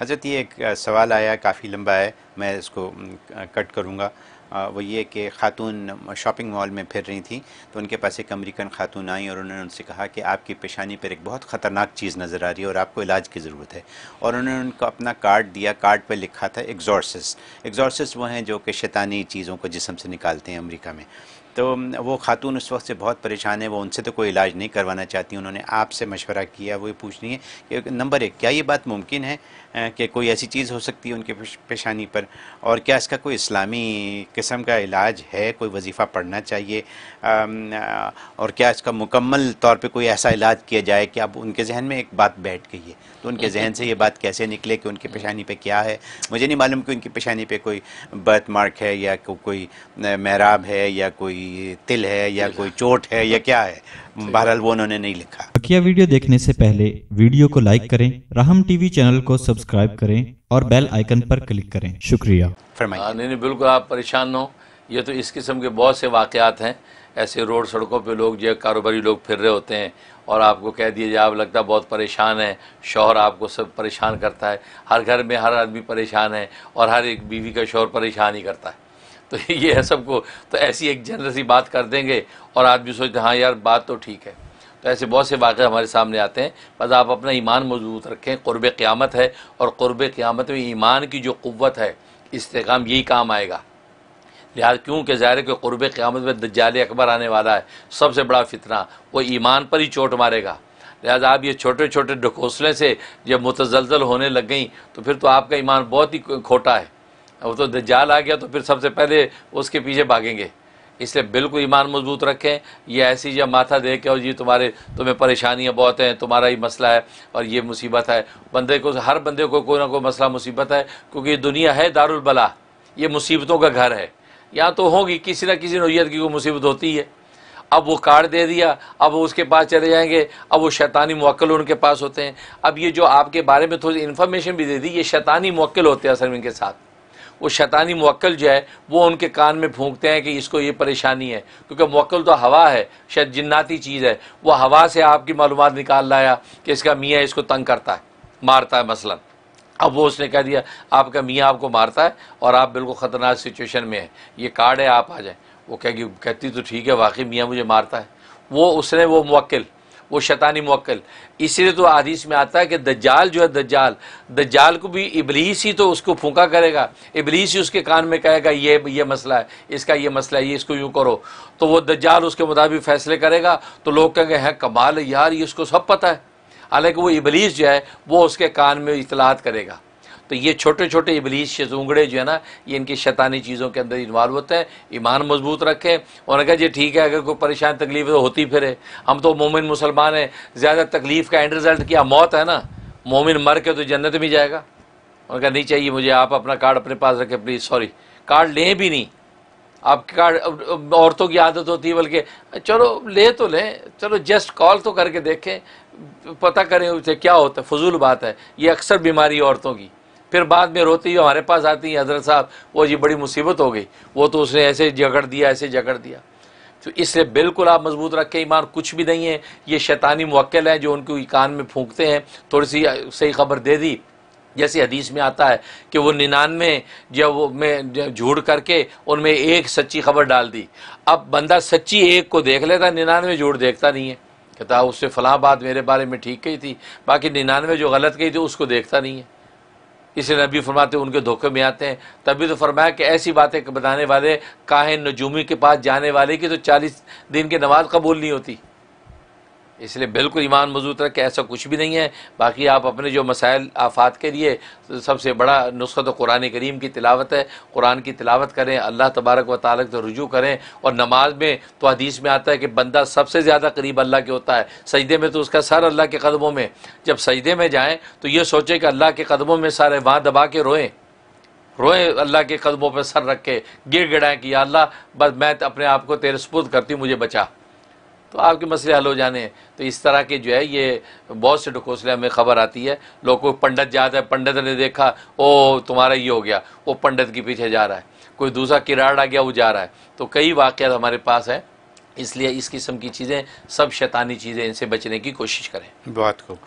हजरत ये एक सवाल आया काफ़ी लंबा है मैं इसको कट करूँगा वो ये कि ख़ातून शॉपिंग मॉल में फिर रही थी तो उनके पास एक अमरीकन खातून आई और उन्होंने उनसे कहा कि आपकी पेशानी पर एक बहुत ख़तरनाक चीज़ नज़र आ रही है और आपको इलाज की ज़रूरत है और उन्होंने उनको अपना कार्ड दिया कार्ड पर लिखा था एग्जॉर्सिस एग्जॉर्सिस वो हैं जो कि शैतानी चीज़ों को जिसम से निकालते हैं अमरीका में तो वो खातून उस वक्त से बहुत परेशान है वो उनसे तो कोई इलाज नहीं करवाना चाहती उन्होंने आपसे मशवरा किया वो ये पूछनी है कि नंबर एक क्या ये बात मुमकिन है कि कोई ऐसी चीज़ हो सकती है उनके पेशानी पर और क्या इसका कोई इस्लामी किस्म का इलाज है कोई वजीफ़ा पढ़ना चाहिए और क्या इसका मुकम्मल तौर पर कोई ऐसा इलाज किया जाए कि अब उनके जहन में एक बात बैठ गई है तो उनके जहन से ये बात कैसे निकले कि उनकी पेशानी पर क्या है मुझे नहीं मालूम कि उनकी पेशानी पर कोई बर्थ मार्क है या कोई महराब है या कोई कोई तिल है या कोई चोट है या क्या है बहरहाल वो उन्होंने नहीं लिखा बकिया वीडियो देखने से पहले वीडियो को लाइक करें राहम टीवी चैनल को सब्सक्राइब करें और बेल आइकन पर क्लिक करें शुक्रिया हाँ, नहीं नहीं बिल्कुल आप परेशान न हो ये तो इस किस्म के बहुत से वाक़ात हैं ऐसे रोड सड़कों पे लोग जो कारोबारी लोग फिर रहे होते हैं और आपको कह दिया जाए आप लगता बहुत परेशान है शोहर आपको सब परेशान करता है हर घर में हर आदमी परेशान है और हर एक बीवी का शोहर परेशान ही करता है तो ये है सबको तो ऐसी एक जनरल सी बात कर देंगे और आदमी सोचते हाँ यार बात तो ठीक है तो ऐसे बहुत से वाक़ हमारे सामने आते हैं बस आप अपना ईमान मजबूत रखें क़ुरब क़्यामत है और क़ुरब क़्यामत में ईमान की जो क़वत है इस्तेकाम यही काम आएगा लिहाज क्योंकि ज़ाहिर के क़ुरब क़्यामत में दज्जाल अकबर आने वाला है सबसे बड़ा फितना वो ईमान पर ही चोट मारेगा लिहाजा आप ये छोटे छोटे ढकोसले से जब मुतजलजल होने लग गई तो फिर तो आपका ईमान बहुत ही खोटा है वो तो दज्जाल आ गया तो फिर सबसे पहले उसके पीछे भागेंगे इसलिए बिल्कुल ईमान मजबूत रखें ये ऐसी जब माथा दे के और जी तुम्हारे तुम्हें परेशानियाँ बहुत हैं तुम्हारा ही मसला है और ये मुसीबत है बंदे को हर बंदे को कोई ना कोई मसला मुसीबत है क्योंकि ये दुनिया है दारुलबला ये मुसीबतों का घर है यहाँ तो होगी किसी न किसी नोयत की कोई मुसीबत होती है अब वो कार्ड दे दिया अब वो उसके पास चले जाएंगे अब वो शैतानी मौक़ल उनके पास होते हैं अब ये जो आपके बारे में थोड़ी इन्फॉर्मेशन भी दे दी ये शैतानी मौक़ल होते हैं असल में इनके साथ वो शैतानी मक्ल जो है वो उनके कान में फूंकते हैं कि इसको ये परेशानी है क्योंकि मक्ल तो हवा है शायद जन्नाती चीज़ है वो हवा से आपकी मालूम निकाल लाया कि इसका मियाँ इसको तंग करता है मारता है मसलन अब वो उसने कह दिया आपका मियाँ आपको मारता है और आप बिल्कुल ख़तरनाक सिचुएशन में है ये कार्ड है आप आ जाएँ वो कह कहती तो ठीक है वाकई मियाँ मुझे मारता है वो उसने वो मक्ल वो शैतानी मक्ल इसलिए तो आदिश में आता है कि दज्जाल जो है दज्जाल दज्जाल को भी इबलीस ही तो उसको फूका करेगा इबलीस ही उसके कान में कहेगा ये ये मसला है इसका ये मसला है ये इसको यूँ करो तो वो दज्जाल उसके मुताबिक फ़ैसले करेगा तो लोग कहेंगे हैं कमाल यार ये उसको सब पता है हालांकि वो इबलीस जो है वो उसके कान में इतलात करेगा तो ये छोटे छोटे इबलीस जूंगड़े जो है ना ये इनकी शैतानी चीज़ों के अंदर इन्वाल्व होते हैं ईमान मजबूत रखें उन्होंने कहा जी ठीक है अगर कोई परेशान तकलीफ तो होती फिरे हम तो मोमिन मुसलमान हैं ज़्यादा तकलीफ का एंड रिज़ल्ट किया मौत है ना मोमिन मर के तो जन्नत में जाएगा उन्होंने कहा नहीं चाहिए मुझे आप अपना कार्ड अपने पास रखें प्लीज़ सॉरी कार्ड लें भी नहीं आपके कार्ड औरतों की आदत होती है बल्कि चलो ले तो लें चलो जस्ट कॉल तो करके देखें पता करें उसे क्या होता है फजूल बात है ये अक्सर बीमारी औरतों की फिर बाद में रोती हुई हमारे पास आती हैं हजरत साहब वो जी बड़ी मुसीबत हो गई वो तो उसने ऐसे जगड़ दिया ऐसे जगड़ दिया तो इसलिए बिल्कुल आप मजबूत रखें ईमान कुछ भी नहीं है ये शैतानी मक्ल हैं जो उनको कान में फूँकते हैं थोड़ी सी सही खबर दे दी जैसे हदीस में आता है कि वो निन्यानवे जब में झूठ करके उनमें एक सच्ची खबर डाल दी अब बंदा सच्ची एक को देख लेता निन्यानवे झूठ देखता नहीं है कहता उससे फलां बात मेरे बारे में ठीक गई थी बाकी निन्यानवे जो गलत कही थी उसको देखता नहीं है इसलिए नबी फरमाते उनके धोखे में आते हैं तभी तो फरमाया कि ऐसी बातें बताने वाले काहे नजूमी के पास जाने वाले की तो चालीस दिन की नमाज कबूल नहीं होती इसलिए बिल्कुल ईमान मजबूत रख के ऐसा कुछ भी नहीं है बाकी आप अपने जो मसाइल आफात के लिए तो सबसे बड़ा नुस्खा तो कुरान करीम की तिलावत है कुरान की तिलावत करें अल्लाह तबारक व ताल तो रुजू करें और नमाज में तो हदीस में आता है कि बंदा सबसे ज़्यादा करीब अल्लाह के होता है सजदे में तो उसका सर अल्लाह के कदमों में जब सजदे में जाएँ तो ये सोचें कि अल्लाह के कदमों में सारे वहाँ दबा के रोएँ रोए अल्लाह के कदमों पर सर रख के गिर गिड़ाएँ कि अल्लाह बस मैं अपने आप को तेरे करती हूँ मुझे बचा तो आपके मसले हल हो जाने तो इस तरह के जो है ये बहुत से ढकोसले हमें खबर आती है लोग कोई पंडित जाता है पंडित ने देखा ओ तुम्हारा ये हो गया वो पंडित के पीछे जा रहा है कोई दूसरा किराड़ आ गया वो जा रहा है तो कई वाक़ हमारे पास हैं इसलिए इस किस्म की चीज़ें सब शैतानी चीज़ें इनसे बचने की कोशिश करें बात को